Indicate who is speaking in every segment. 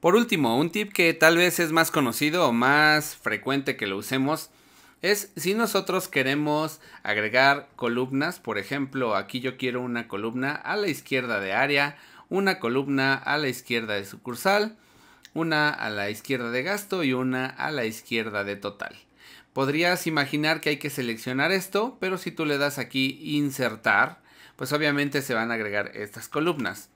Speaker 1: Por último, un tip que tal vez es más conocido o más frecuente que lo usemos es si nosotros queremos agregar columnas, por ejemplo, aquí yo quiero una columna a la izquierda de área, una columna a la izquierda de sucursal, una a la izquierda de gasto y una a la izquierda de total. Podrías imaginar que hay que seleccionar esto, pero si tú le das aquí insertar, pues obviamente se van a agregar estas columnas.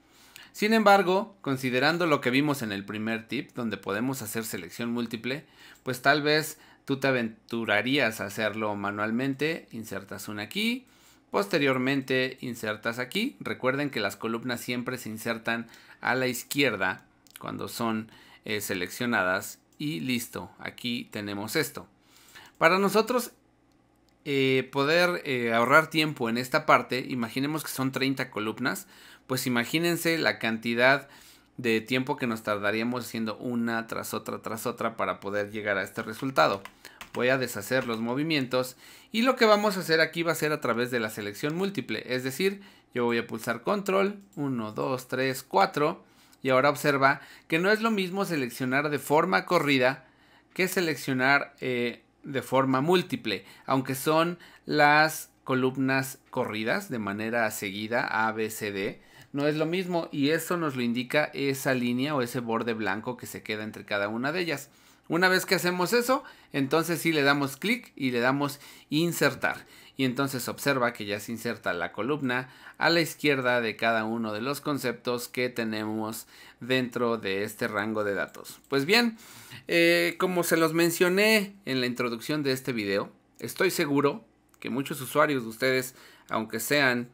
Speaker 1: Sin embargo, considerando lo que vimos en el primer tip, donde podemos hacer selección múltiple, pues tal vez tú te aventurarías a hacerlo manualmente, insertas una aquí, posteriormente insertas aquí. Recuerden que las columnas siempre se insertan a la izquierda cuando son eh, seleccionadas y listo, aquí tenemos esto. Para nosotros eh, poder eh, ahorrar tiempo en esta parte, imaginemos que son 30 columnas, pues imagínense la cantidad de tiempo que nos tardaríamos haciendo una tras otra tras otra para poder llegar a este resultado. Voy a deshacer los movimientos y lo que vamos a hacer aquí va a ser a través de la selección múltiple, es decir, yo voy a pulsar control, 1, 2, 3, 4 y ahora observa que no es lo mismo seleccionar de forma corrida que seleccionar eh, de forma múltiple, aunque son las columnas corridas de manera seguida A, B, C, D, no es lo mismo y eso nos lo indica esa línea o ese borde blanco que se queda entre cada una de ellas. Una vez que hacemos eso, entonces sí le damos clic y le damos insertar. Y entonces observa que ya se inserta la columna a la izquierda de cada uno de los conceptos que tenemos dentro de este rango de datos. Pues bien, eh, como se los mencioné en la introducción de este video, estoy seguro que muchos usuarios de ustedes, aunque sean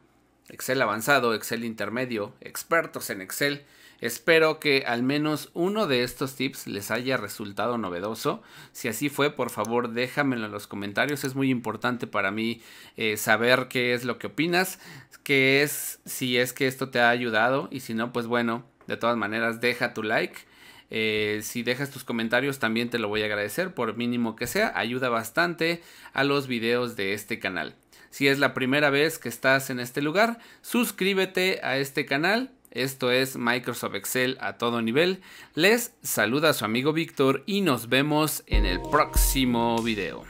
Speaker 1: Excel avanzado, Excel intermedio, expertos en Excel. Espero que al menos uno de estos tips les haya resultado novedoso. Si así fue, por favor déjamelo en los comentarios. Es muy importante para mí eh, saber qué es lo que opinas, qué es, si es que esto te ha ayudado y si no, pues bueno, de todas maneras deja tu like. Eh, si dejas tus comentarios también te lo voy a agradecer por mínimo que sea. Ayuda bastante a los videos de este canal. Si es la primera vez que estás en este lugar, suscríbete a este canal. Esto es Microsoft Excel a todo nivel. Les saluda su amigo Víctor y nos vemos en el próximo video.